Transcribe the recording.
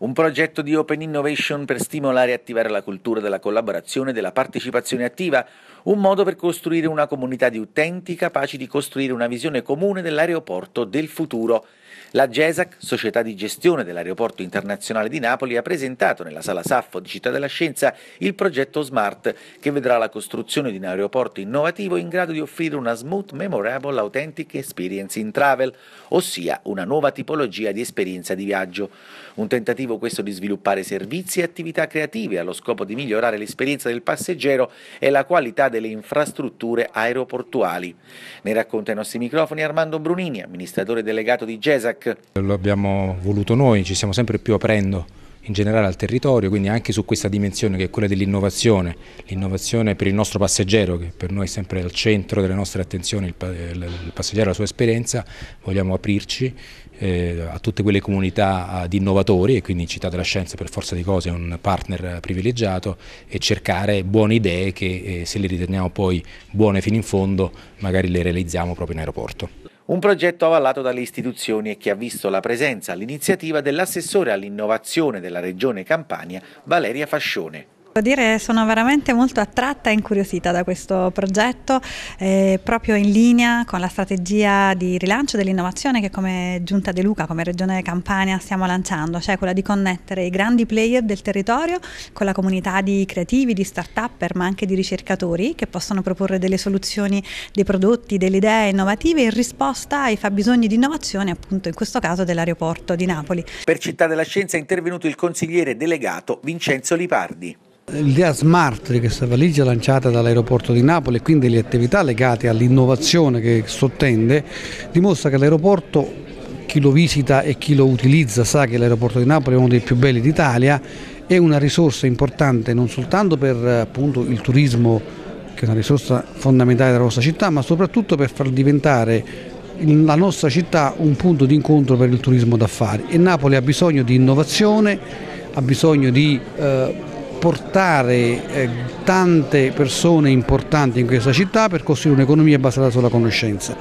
Un progetto di Open Innovation per stimolare e attivare la cultura della collaborazione e della partecipazione attiva, un modo per costruire una comunità di utenti capaci di costruire una visione comune dell'aeroporto del futuro. La GESAC, società di gestione dell'aeroporto internazionale di Napoli, ha presentato nella sala Saffo di Città della Scienza il progetto SMART, che vedrà la costruzione di un aeroporto innovativo in grado di offrire una smooth, memorable, authentic experience in travel, ossia una nuova tipologia di esperienza di viaggio. Un tentativo questo di sviluppare servizi e attività creative allo scopo di migliorare l'esperienza del passeggero e la qualità delle infrastrutture aeroportuali. Ne racconta ai nostri microfoni Armando Brunini, amministratore delegato di GESAC Cesac. Lo abbiamo voluto noi, ci stiamo sempre più aprendo in generale al territorio, quindi anche su questa dimensione che è quella dell'innovazione, l'innovazione per il nostro passeggero, che per noi è sempre al centro delle nostre attenzioni, il, passeggero e la sua esperienza, vogliamo aprirci eh, a tutte quelle comunità ah, di innovatori e quindi Città della Scienza per forza di cose è un partner privilegiato e cercare buone idee che eh, se le riteniamo poi buone fino in fondo magari le realizziamo proprio in aeroporto. Un progetto avallato dalle istituzioni e che ha visto la presenza all'iniziativa dell'assessore all'innovazione della Regione Campania Valeria Fascione devo dire sono veramente molto attratta e incuriosita da questo progetto, eh, proprio in linea con la strategia di rilancio dell'innovazione che come Giunta De Luca, come Regione Campania stiamo lanciando, cioè quella di connettere i grandi player del territorio con la comunità di creativi, di start-upper, ma anche di ricercatori che possono proporre delle soluzioni, dei prodotti, delle idee innovative in risposta ai fabbisogni di innovazione, appunto in questo caso dell'aeroporto di Napoli. Per Città della Scienza è intervenuto il consigliere delegato Vincenzo Lipardi. L'idea smart di questa valigia lanciata dall'aeroporto di Napoli e quindi le attività legate all'innovazione che sottende dimostra che l'aeroporto, chi lo visita e chi lo utilizza sa che l'aeroporto di Napoli è uno dei più belli d'Italia, è una risorsa importante non soltanto per appunto, il turismo che è una risorsa fondamentale della nostra città, ma soprattutto per far diventare la nostra città un punto di incontro per il turismo d'affari e Napoli ha bisogno di innovazione, ha bisogno di eh, portare eh, tante persone importanti in questa città per costruire un'economia basata sulla conoscenza.